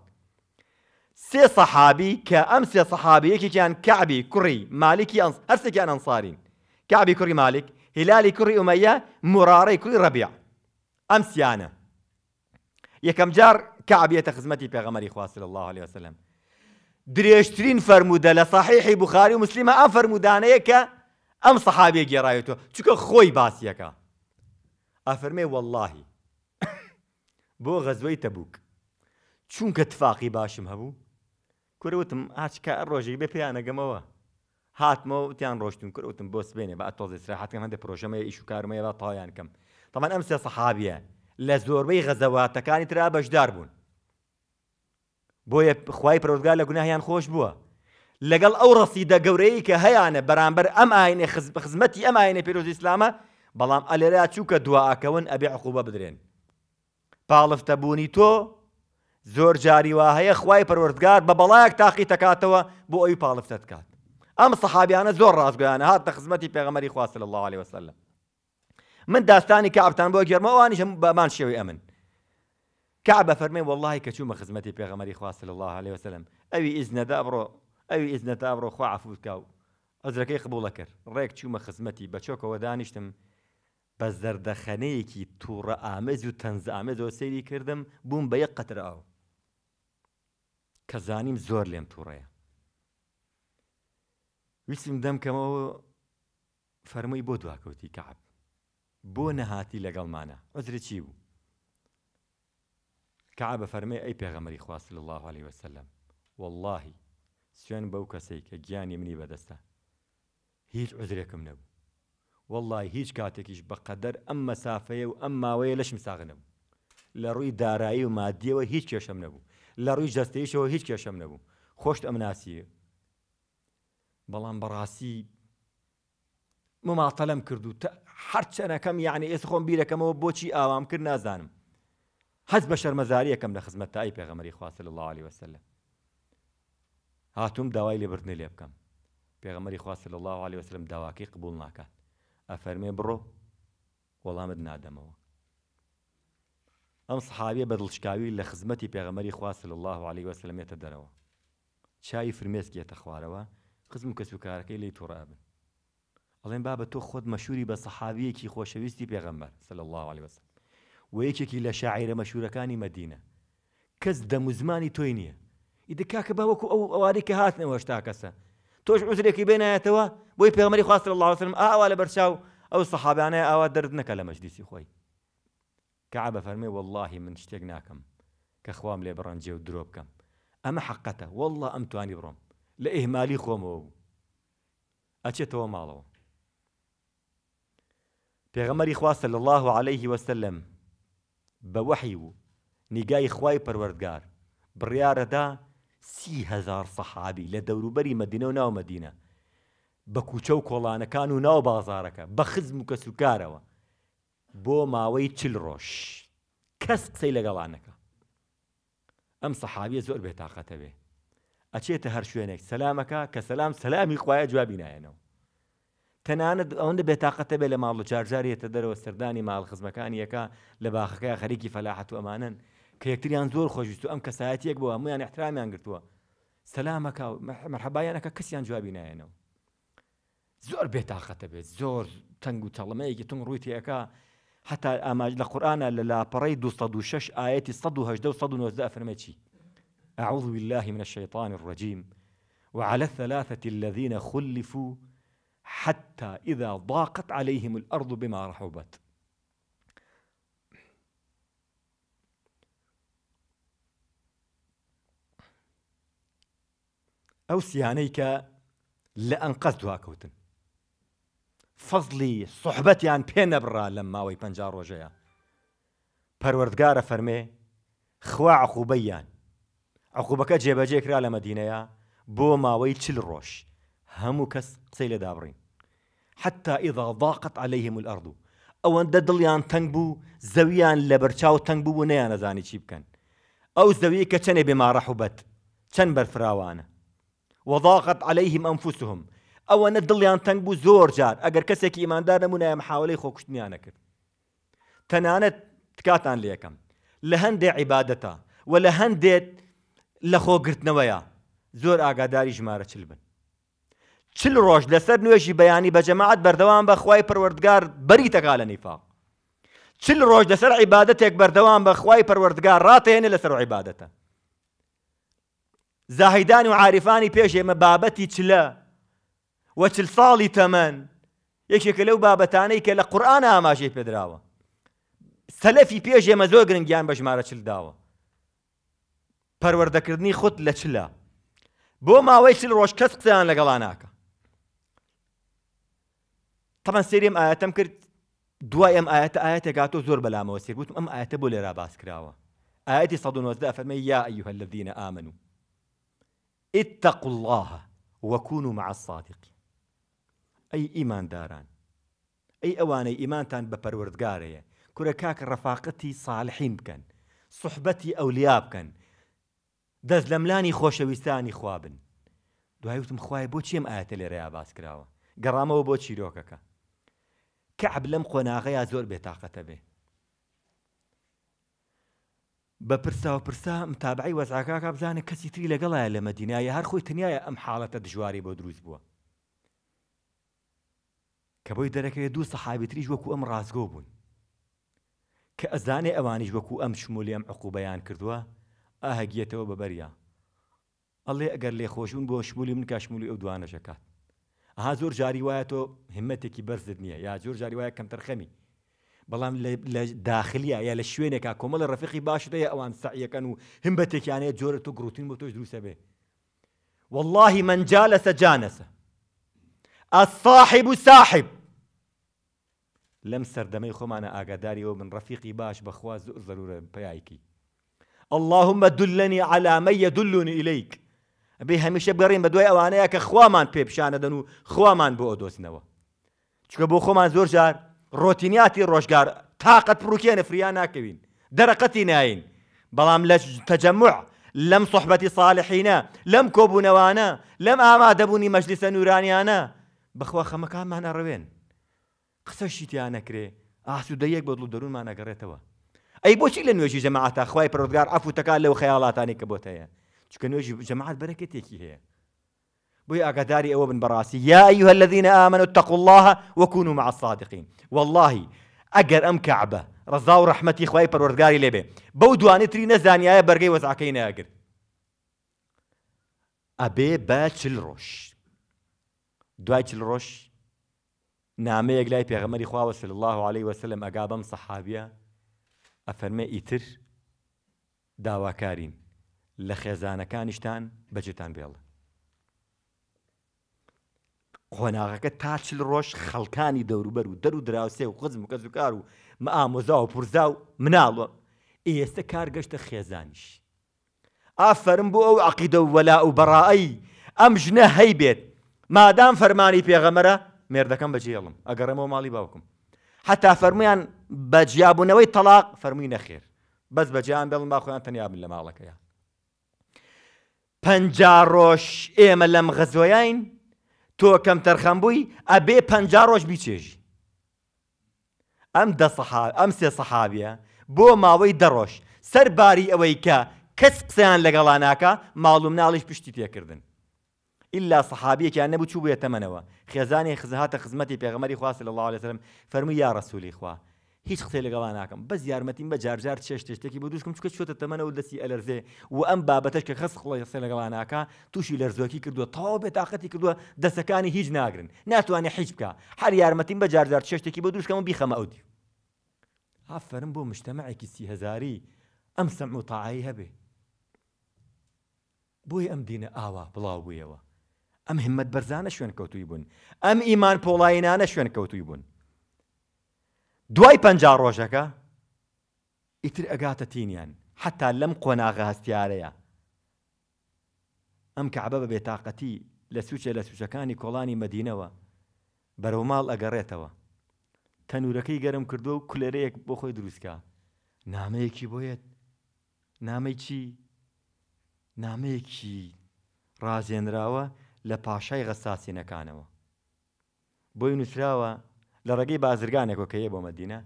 سێ سەحابی کە ئەم سێ سەحابی یەکێکیان کعبی کری مالکی کوڕی مالیکی هەرسێکیان انصاری کعبی کری مالک هلالی کری امیه مراری کری ربیع ئەم سیانە یەکەم جار کعبیەتە خزمەتی پێغەمەری خواست الله عليه وسلم درێژترین فەرمودە لە ساحیحی بخاری و مسلیمە ئەم فەرمودانەیە کە ئەم سەحابێ گێڕایێتەوە چکە خۆی باسیەکە ئەفەرمێ واللهی بۆ غەزوەی تەبووک چونکە تفاقی باشم هەبوو کوروتم ئاچکە ڕۆژی بێ پێیانەگەمەوە هاتمەوە وتیان ڕۆشتم کروتم بۆ سبێنێ بە ئەتۆزی سراحاتەکەم هەندێک پرۆژەمەیە ئیش و کارمەیە بە تاوایان کەم تەمان ئەم سێ سەحابیە لە زۆربەی غەزەواتەکانی ترا بەشدار بوون بۆیە خی پرۆزگار لە گوناهیان خۆش بووە لەگەڵ ئەو ڕسیدە گەورەی کە هەیەە بەرامبەر ئەم ئاینێ خزمەتی ئەم ئاینە پیرۆزی ئسلامە بەڵام ئەلێرا چووکە دواکەون ئەبێ عقوبە بدرێن پاڵفتەبوونی تۆ زۆر جاریوا هەیە خی پەروەردگار بە بەڵایەک تاقی تەکاتەوە بۆ ئەوی پاڵفتت کات ئەم سەحابیانە زۆر ڕازگویانە هاتە خزمەتی پێغەمەری خواست لە الله عليه وسلم من داستانی کە ئاپتان بۆ گەرمەوانی بەمان شێوی ئەمن کعبە فەرمێ واللهی کە چوومە خزمەتی پێغەمەری خواست الله عليه وسلم ئەوی ئیزنەدا ئەمڕۆ ئەوی ئیزنەتا ئەمڕۆ خوا عفوتکا و ئەزرەکەی قبولە کرد ڕێک چوومە خزمەتی بە چۆکەوە دانیشتم بە زەردەخەنەیەکی تووڕە ئامێز و تەنز ئامێزەوە سەیری کردم بووم بە یەک قەتر ئاو کە زانیم زۆر لێم تووڕەیە ویسم دەمکەمەوە فەرمووی بۆ دواکەوتی کەعب بۆ نەهاتی لەگەڵمانە ئەزر چی بوو کەعبە فەرمێ ئەی پێغەمەری خواست لە الله عليه وسلم واللهی سوێن بەو کەسێک کە گیانی منی بەدەستە هیچ عزرێکم نەبوو واللهی هیچ کاتێکیش بەقەدەر ئەم مەسافەیە و ئەم ماوەیە لەشم ساغ نەبوو لە ڕووی دارایی و مادیەوە هیچ کێشەم نەبوو لە ڕووی جەستەیشەوە هیچ کێشەم نەبوو خۆشت ئەم ناسیە بەڵام بەڕاستی مماتەلم کرد و هەرچەنەکەم یعنی ئێس خۆم بیرەکەمەوە بۆچی ئاوام کرد نازانم حەز بە شەرمەزاریەکەم لە خزمەتتای پێغەمەری خواستە لە اللهی وسلم هاتووم داوای لێبرنی لێ بکەم پێغەمەری خواستە لە الله عليه وسلم داواکەی قبول ناکات ئەفەرمێ بڕۆ وەڵامت نادەمەوە ئەم سحابێ بە دڵشکاوی لە خزمەتی پێغەمەری خواستە لە الله عليه وسلمێتە دەرەوە چای فرمێسکێتە خوارەوە قزم کەس و کارەکەی لی توڕابن ئەڵێن با بە تۆ خۆت مەشوری بە سەحاویەکی خۆشەویستی پێغەمبەر سل الله عليه وسلم و یەکێکی لە شاعرە مەشهورەکانی مدینە کەس دەموزمانی تۆی نییە ئیدە کاکە باوەکو ئەو ئەوارەی کە هاتنەوە شتا کەسە تۆش عوزرێکی بێنایەتەوە بۆی پێمەری خواست لە اللهوسلم ئاوا لە بەرچاو ئەو سەحابانەیە ئاوا دەرد نەکە لە مەجلیسی خۆی کەعبە فەرمێ واللهی من شتێک ناکەم کە خوام لێ بڕەنجێ و درۆ بکەم ئەمە حەقەتە والله ئەم توانی بڕۆم لە ئیهمالی خۆمەوە بوو ئەچێتەوە ماڵەوە پێغەمەری خواستە لە الله عليه وسلم بە وەحی و نیگای خوای پەروەردگار بڕیارەدا سیهزار سەحابی لە دەوروبەری مەدینە و ناو مەدینە بە کوچە و کۆڵانەکان و ناو بازارەکە بە خزم و کەس و کارەوە بۆ ماوەی چل ڕۆژ کەس قسەی لەگەڵانەکە ئەم سەحاویە زۆر بێتاقەتە بێ ئەچێتە هەر شوێنێک سەلامەکە کە سەسلام سەلامی خوایە جوابی نایەنەوە تەنانەت ئەوەندە بێتاقەتە بێ لە ماڵ و چارجارێتە دەرەوە سەردانی ماڵ خزمەکان یەکە لە باخەکە خەریکی فەلاحەت و ئەمانن کە یەکتریان زۆر خۆشویست و ئەم کەسایەت یەک بووە هەمویان احترامیان گرتووە سەلامەکە مەرحەبایانەکە کەسیان جوابی نایەنەوە زۆر بێتاقەتە بێت زۆر تەنگ و تەڵمەیەکی تون ڕووی تێەکە حتا ئاماژ لە قورآانە لە لاپەڕی 26 ئاەتی 1970 فەرمەچی أعوذ بالله من الشيطان الرجيم وعلى الثلاثة الذين خلفوا حتى إذا ضاقت عليهم الأرض بما رحبت ئەو سیانەی کە لە فضلي صحبتي عن بين برا نەبڕا بنجار ماوەی پ فرمي پەروەردگارە خوا عقوبەیان عقوبك جێبەجێ کرا لە مەدینەیە بۆ ماوەی تشل روش هەموو کەس قسەی لەدا بڕین حتا ئیدا ضاقت عليهلەیهم الأردو ئەوەندە دڵیان تەنگ بوو زەویان لە بەرچاو تەنگ بوو نەیان نەزانی چی بکەن ئەو زەوی کە چنێ بێمارە حوبەت چەند بەرفراوانە وەضاقت عليهلەیهم ئەمفوسهم ئەوەنە دڵیان تەنگ بوو زۆر جار ئەگەر کەسێکی ئیماندار نمونایە محاولەی خۆکوشتنیانە کرد تەنانەت تکاتان لەکەم لە هەندێک عیباەتە و لە هەندێت لە خۆگرتنەوەیە زۆر ئاگاداری ژمارە چل بن چل ڕۆژ لەسەر نوێژی بەیانی بە جەماعت بەردەوام بە خوای پەروەردگار بەری تەکا لە نیفاق چل ڕۆژ لەسەر عیبادەتێک بەردەوام بە خوای پەروەردگار ڕاتێنێ لەسەر عیبادەتە زاهیدان و عاریفانی پێش ئێمە بابەتی چلە وە چل ساڵی تەمەەن یەکێکە لەو بابەتانەی کە لە قورآانە ئاماژەی پێدراوە سەلەفی پێش ئێمە زۆر گرنگیان بە ژمارە چل داوە پەروەردەکردنی خودت لە چلە بۆ ماوەی چل ڕۆژ کەس قسەیان لەگەڵا ناکە طبعا كرت ئاەتەم ام دوای آيات ئاەتە زور بلا ما سیر بوتم ئەم أم بۆ لێرا باس کراوە ئاەتی 19 فەرمە یا يا أيها الذين آمنوا اتقوا الله وكونوا مع الصادقين ئەی ئیمانداران ئەی أي إيمان بە پەروەردگارەیە کورە كركاك رفاقتي صالحين بکەن صحبتي ئەولیا بکەن دەست لملاني خوش خۆشەویستانی خوابن دوای وتم خوای بۆ چیم آيات لێرەیا باس کراوە گەڕامەوە بۆ کەعب لەم خۆناغەیە زۆر بێتاقەتە بێ بە پرسا و پرسا متابعی وەزعکاکە بزانە کەسی تری لەگەڵایە لە مەدینایە هەر خۆی تنیایە ئەم حاڵەتە دژواری بۆ دروست بووە کە بۆی دەرەکەی دوو سەحابی تریش وەکو ئەم ڕازگۆ بوون کە ئەزانێ ئەوانیش وەکو ئەم شمولی ئەم عقوبەیان کردووە ئاهەگیەتەوە بەبەریا ئەڵێ ئەگەر لێ خۆشبوون بۆ شمولی من کاشمولی ئەو دوانەشەکات ها آه، زۆر جاری تو همتی کی برز دنیا یا زۆر جاری وایە کەم تەرخەمی بەڵام ل داخلیە یا لە شوێنێکا کۆمەڵە ڕفقی باشدەیە ئەوان سعیەکەن و همبەتێکیانەیە جۆرە تۆ گرروتین بۆ تۆش دروسە بێ والله من جالس جانس الصاحب ساحب خم سەردەمەی آگاداری و من رفیقی باش بەخوا زۆر ضرورە اللهم دلني على من يدلني إليك بێ هەمیشە بگەڕین بە دوای ئەوانەیە کە خوامان پێپشانەدەن و خوامان بۆ ئۆدۆستنەوە چکە بۆ خۆمان زۆر جار ڕۆتینیاتی ڕۆژگار تااقەت پرروکێنە فریان ناکەوین دەرەقەتی ناین بەڵام لە تەجەمع لەم صحبەتی ساالحینە لەم کۆبوونەوانە لەم ئامادەبوونی مەجلیسە نورانیانە بەخوا خەمەکانمانە ڕەوێن قسە شیتیان نەکرێ ئاسوودەیەک بەدڵ دەروونمان نەگەڕێتەوە ئەی بۆچی لە نوێژی جەماعتا خخوای پرۆگار ئەفوتەکان لەو خەیاڵاتانی کە بۆتەیە شو چکە جماعة بركة بەرەکەتێکی هي بوي أقداري أو ابن براسي يا أيها الذين آمنوا اتقوا الله وكونوا مع الصادقين والله أجر أم كعبة رزاو رحمتي ڕحمەتی خی پەروەردگاری لێبێ بەو دوانێتری نەزانایە آية بەرگەی وەزعکەی أجر أبي بە چل ڕۆژ دوای نعم يا نامەیەک لای پێغەمەری خواوە سل الله عليه وسلم ئەگا صحابيا أفرمي إتر ئیتر كارين لە خێزانەکانیشتان بەجێتان بێڵ. خۆناغەکە تا چل ڕۆژ خەڵکانی دەوروبەر و دەرو دراوسێ و قزم و کەس و کار و ئامۆزا و پورزا و مناڵە ئێستا کارگەشتە خێزانیش. ئافەرم بۆ ئەو عقیدە و وەلا و بەڕایی ئەم ژنە هەی بێت مادام فەرمانی پێغەمەرە مێردەکەم بەجێڵم ئەگەڕمەوە ماڵی باوکم. حتا فەرمویان بە جیاببوونەوەی تەلاق فەرمووی نەخێر بەس بەجیان بڵم با خۆیان تەنیا بن لە ماڵەکەیە. پنج ڕۆژ ئێمە لەم غەزۆیین تۆ کەم تەرخەم بووی ئەبێ پنج ڕۆژ بیچێژی ئەم ئەم سێ سەحابە بۆ ماوەی دەڕۆژ سەرباری ئەوەی کە کەس قسەیان لەگەڵاناکە ماڵوم ناڵیش پشتی تێکردن إلا صحابيكیان نەبوو چوو بێتەمەنەوە خێزانی خزهاتە خزمەتی پێغمەری خوا صلی الله عليه وسلم فەرمووی یا رسولی خوا هیچ قسەی لەگەڵا ناکەم بەس یارمەتیم بە جارجار چێشتێشتێکی بۆ دوشکم چکە چۆتە تەمەەوە دەستی ئەلەرزێ و ئەم بابەتش کە خەس قڵی قسە لەگەڵا ناکە تووشی لەرزۆکی کردووە تاوا بێتاقەتی کردووە دەسەکانی هیچ ناگرن ناتوانێت هیچ بکە هەر یارمەتیم بە جارجار چێشتێکی بۆ دوشکەم و بیخەمە ئەودی ئافرم بۆ مشتەمەعێکی سیهزاری ئەم سەم و تاعایی هەبێ بۆی ئەم دینە ئاوا بڵاو بوویەوە ئەم همەت بەرزانە شوێن کەوتوی بوون ئەم ئیمان پۆڵاینانە شوێن کەوتوی بوون دوای پنج ڕۆژەکە ئیتر ئەگاتە تینیان حتا لەم قۆناغە هەستیارەیە ئەم کەعبە بە بێتاقەتی لە سوچە لە سوچەکانی کۆڵانی مەدینەوە بەرەو ماڵ ئەگەڕێتەوە تەنورەکەی گەرم کردو و کولێرەیەک بۆ خۆی دروستکە نامەیەکی بۆیەت نامەی چی نامەیەکی ڕازێنراوە لە پاشای غەساسینەکانەوە بۆی نووسراوە لە ڕێگەی بازرگانێکەوە کەیە بۆ مەدینە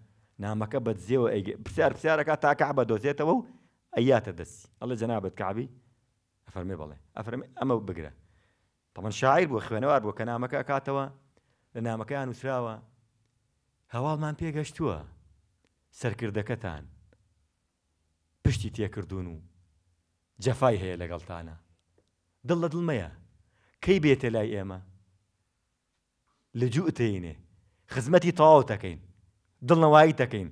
نامەکە بەدزیەوە پرسیار پرسیارەکە تاکە بە دۆزێتەوە و ئەیاتە دەستی ئەڵە جەنابەت کابی ئەفەرمێ بڵێ ئەفرمێ ئەمە بگرە تەمەەن شاعیر بۆ خوێنەوار بۆ کە نامەکە کاتەوە لە نامەکەیان وسراوە هەواڵمان پێگەشتووە سەرکردەکەتان پشتی تێکردون و جەفای هەیە لەگەڵتانە دڵ لە دڵمەیە کەی بێتە لای ئێمە لە جوتەینێ خزمەتی تەواو دەکەین دڵنەوایی دەکەین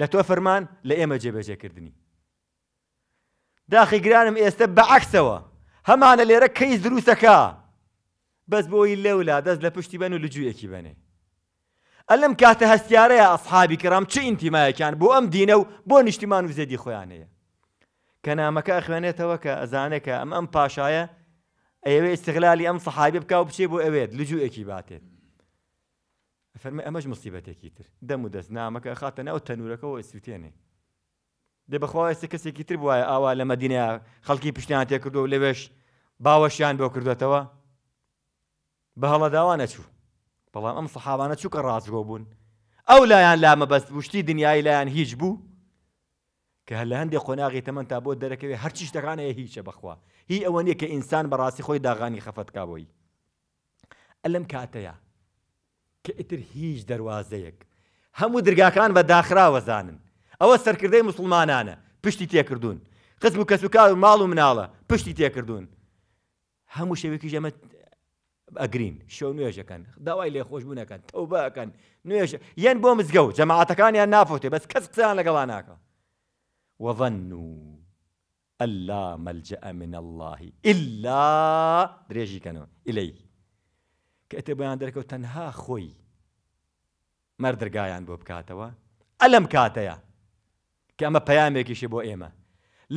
لە تۆ فەرمان لە ئێمە جێبەجێکردنی داخی گرانم ئێستا بەعکسەوە هەمانە لێرە کەیس دروستەکە بەس بۆی لەولا دەست لە پشتی بەن و لەجوویەکی بنێ ئەلم کاتە هەستیارەیە ئەسحابی کرام چه ئینتیمایەکان بۆ ئەم دینە و بۆ نیشتیمان و زێدی خۆیانەیە کە نامەکە ئەخوێنێتەوە کە ئەزانەکە ئەم ئەم پاشایە ئەوێ استغلالی ئەم سەحابی بکاو بچێ بۆ ئەوێت لەجوویەکی باتێت فەرمە ئەمەش مسیبەتێکی تر دەم و دەست نامەکە خاتە ناو تەنورەکەەوە ئەسووتێنێ دێ بەخوا ئێستا کەسێکی تر وایە ئاوا لە مەدینە خەڵکی پیشنیان تێ کردو و لەوێش باوەشیان بۆ کردوێتەوە بە هەڵە داوانە چوو بەڵام ئەم سەحابانە چووکە ڕازگۆ بوون ئەو لایەن لامە بەست وشتی دنیای لایەن هیچ بوو کە هەل لە هەندێک خۆناغی تەمەند تا بۆ دەرەکەوێ هەرچی شتەکانەیە هیچە بەخوا هی ئەوە نیە کە ئینسان بەڕاستی خۆی داغانی خەفەتکابەوەی ئەلم کاتەیە کە ئیتر هیچ دەواازەیەک هەموو درگاکان بە داخراوەزانن ئەوە سەرکردەی مسلمانانە پشتی تێکردوون قسم و کەسوکار و ماڵ و مناڵە پشتی تێکردوون هەموو شێوێکی ژەمە ئەگرین شو نوێژەکەن داوای لێخۆشببوونەکەن تەوبەکەن نوێژ یەن بۆ مزگە و جەماعاتەکانیان نافۆتێ بەس کەس قسەیان لەگەڵا ناکە وەڤەن و ئەللا مەلجە من اللهی ئللا درێژیکەنەوە ئیلەی کە ئەتێ بۆیان دەرکەوت تەنها خۆی مەردرگایان بۆ بکاتەوە ئەلم کاتەیە کە ئەمە پەیامێکیشی بۆ ئێمە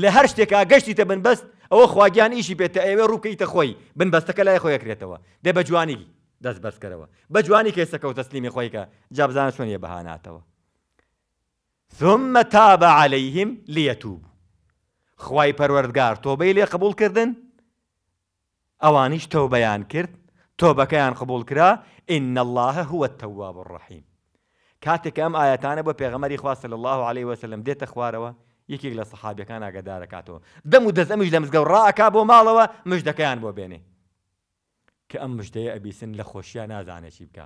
لە هەر شتێکا گەشتی تە بنبەست ئەوە خواگیان ئیشی بێتە ئێوە ڕووکەیتە خۆی بنبەستەکە لای خۆی کرێتەوە دێ بە جوانی دەست بەرزکەرەوە بە جوانی کەسەکە و تەسلیمی خۆیکە جابزان شوێنیە بەهاناتەوە ثمە تا بە عليهلەیهیم لەتووب خی پەروەردگار تۆبەی لێ قبول کردن ئەوانیش تۆ بەیان کرد تۆبەکەیان قبول کرا إن الله هو التواب الرحیم کاتێک ئەم ئاەتانە بە پێغەمەری خواستە لە الله عليه وسلم دێتە خوارەوە یەکێک لە سەحابەکان ئاگدارەکاتەوە دەم و دەزەمیش لە مزگەوت ڕاکا بۆ ماڵەوە مژدەکەیان بۆ بێنێ کە ئەم مژدەیە ئەبیسن لە خۆشییان نازانێ چی بکە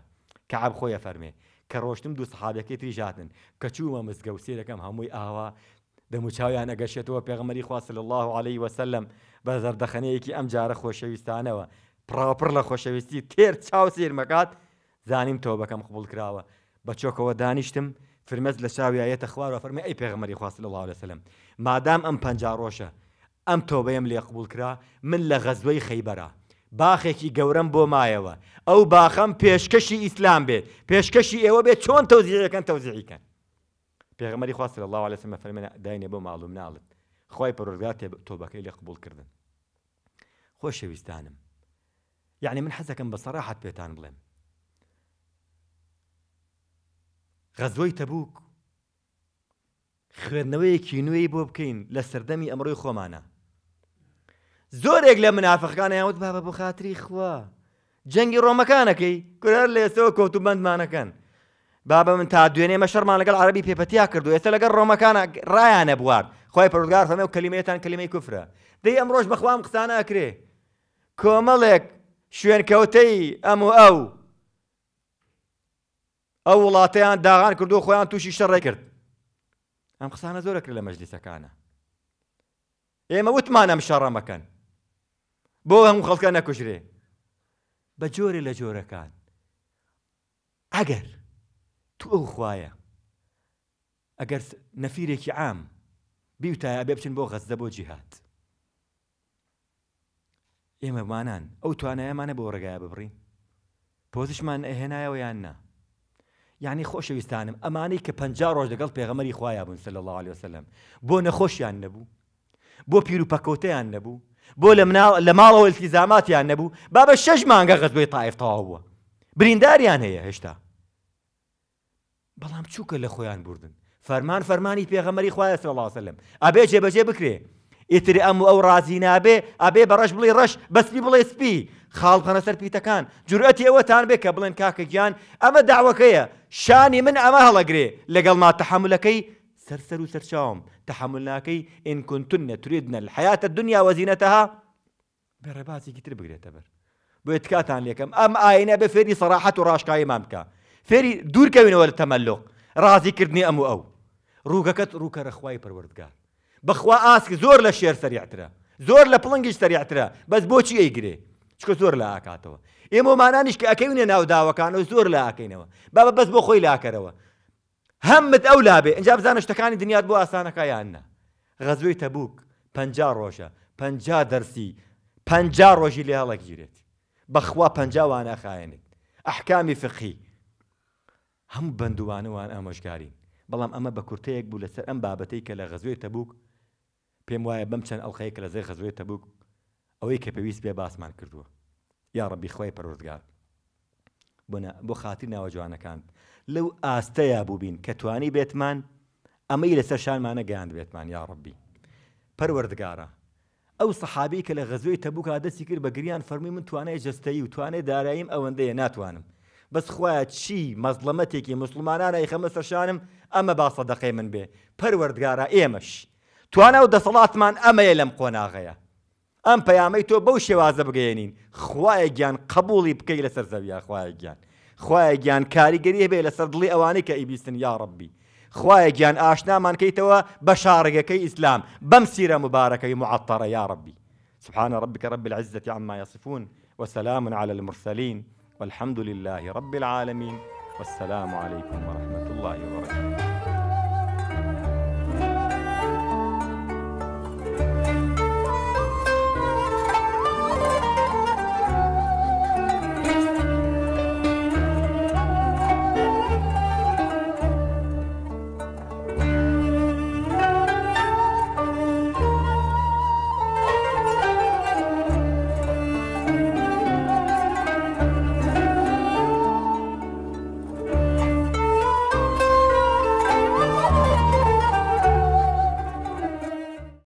کە عب خۆیە فەرمێ کە ڕۆشتم دوو سەحابەکەی تریژاتن کە چوومە مزگەوتسیرەکەم هەمووی ئاوا دەموچاویان ئەگەشێتەوە پێغمەری خواست لە الله عليه وسلم بە زەردەخەنەیەکی ئەم جارە خۆشەویستانەوە پراپڕ لە خۆشەویستی تێر چاو سێرمەکات زانیم تۆ بەکەم قوبول کراوە بە چۆکەوە دانیشتم فرمەز لە چاویایەتە خوارەوە فەرمی ئەی پێغمەری خواست لە الله لەسلم مادام ئەم پنج ڕۆژە ئەم تۆبەیەم لێ قبول کرا من لە غەزوەی خەیبەرە باخێکی گەورەم بۆ مایەوە ئەو باخەم پێشکەشی ئیسلام بێت پێشکەشی ئێوە بێت چۆن تەوزیەکەن تەوزیعیکەن پێغمەری خواست لە الله لەسمە فەرمێنە داینێ بۆ ماڵوم ناڵت خی پەرۆرگات تۆبەکەی لێ قبولکردن خۆشەویستانم یعنی من حەزەکەم بە سەراحەت پێتان بڵێم غەزوەی تەبووک خوێندنەوەیەکی نوێی بۆ بکەین لە سەردەمی ئەمڕۆی خۆمانە زۆرێک لە منافقەکان یاوت بابە بۆ خااتری خوا جەنگی ڕۆمەکانەکەی کورار لێسەوە کۆوت و بندمانەکەن بابە من تا دوێنێ مە شەرمان لەگەڵ عربی پێپەتیا کردو ئێستا لەگەڵ ڕۆمەکانە ڕایانە بوار خی پرگار فەمە و کللیمێتان کللیمەی کوفرە دەی ئەم ڕۆژ بەخوام قسانە ئەکرێ کۆمەڵێک شوێنکەوتەی ئەم و ئەو ئەو وڵاتەیان داغان کردو و خۆیان تووشی شەڕێ کرد ئەم قسانە زۆرە کرد لە مەجلیسەکانە ئێمە وتمانەم شەڕەمەکەن بۆ هەموو خەڵکە نەکوژرێ بە جۆرێ لە جۆرەکان ئەگەر تو ئەو خوایە ئەگەر نەفیرێکی عام بیوتایە بێ بچن بۆ غەزدە بۆ جیهات ئێمەمانان ئەو توانایەمانە بۆ ڕێگایە ببڕین پۆزیشمان ئەهێنایەوە یاننا یعنی خۆشەویستانم ئەمانەی کە پنج ڕۆژ لەگەڵ پێغەمەری خوایە بوون سل الله عليه وسلم بۆ نەخۆشیان نەبوو بۆ پیر و پەکۆتەیان نەبوو بۆ لە لە ماڵەوە التیزاماتیان نەبوو با بە شەش مانگە غەزبەی تاائف تەواو بووە برینداریان هەیە هێشتا بەڵام چووکە لە خۆیان بردن فەرمان فەرمانی پێغەمەری خوایە سل الله وسلم ئەبێ جێبەجێ بکرێ ئیتر ئەم ئەو ڕازی نابێ ئابێ بە ڕەش بڵێ ڕەش بەسپی بڵێ سپی خاڵخەنە سەر پیتەکان جورەتی ئەوەتان بێ کە بڵێن کاکە گیان ئەمە داوەکەیە شانی من ئەمە هەڵەگرێ لەگەڵ ما تەحملەکەی سەرسەر و سەرچاوم تەحملناکەی ئینکونتون نەتوێدنە لە حیاتە دنیا وەزیینەتەها بەڕێبازێکی تر بگرێتە بەر بۆ تکاتان لێکم ئەم ئاینە بە فێری سەراحەت و ڕاشکایمان بکە فێری دوورکەوینەوە لە تەمەلۆق ڕازیکردنی ئەم و ئەو ڕووگەکەت ڕووکەرەخوای پەروەردگار بخوا ئاسک زۆر لە شێر سریعترە زۆر لە پڵنگیش سریعترە بەس بۆچی ئەیگرێ چکە زۆر لە ئاکاتەوە ئێمە مانانیش کە ئەەکەونە ناوداوەکانەوە زۆر لە ئاکەینەوە بابە بەس بۆ خۆی لاکەرەوە هەمت ئەو لابێ ئەنج بزانە شتەکانی دنیات بۆ ئاسانەکە یاننا غەزوی تەبووک پ ڕۆژە پ دەرسی پ ڕۆژی لێ هەڵک گیرێت بەخوا پەنجاوانە خاێنێت ئەحکامی فقی هەم بندوانەوان ئامۆژکارین بەڵام ئەمە بە کورتەیەک بوو لەسەر ئەم بابەتەی کە لە غەزوێ تەبووک پێم وایە بەم چەند ئەڵخەیەکە لە زێ خەزوێت تەبووک ئەوەی کە پێویست بێ باسمان کردووە یا ڕبی خۆی پەرۆزگار بۆ خاتی ناوە جوانەکان لەو ئاستەیە بووبین کە توانی بێتمان ئەمەی لەسەر شانمانە گەیاند بێتمان یا ڕبی پەروەردگارە ئەو سەحابی کە لە غەزوی تەبووکە دەستی کرد بە گریان فەرمی من توانای جستایی و توانێ داراییم ئەوەندەیە ناتوانم بەس خخوایە چی مەزڵەمەتێکی مسلمانانە یخەمە سەرشانم ئەمە با سەدەقی من بێ پەروەردگارە ئێمەش توانا و من ئەمەیە لەم قۆناغەیە ام پیامی تو بەو شێوازە بگینین خواه گیان قبولی بکی لسر زویا خواه گیان خواه گیان گریه بێ لسر دلی اوانی که ایبیستن یا ربی خواه گیان ئاشنامان کەیتەوە بە شارگەکەی ئیسلام بەم سیرە مبارەکەی معطر یا ربی سبحان ربك رب العزة عما يصفون وسلام على المرسلين والحمد لله رب العالمين والسلام عليكم ورحمة الله وبركاته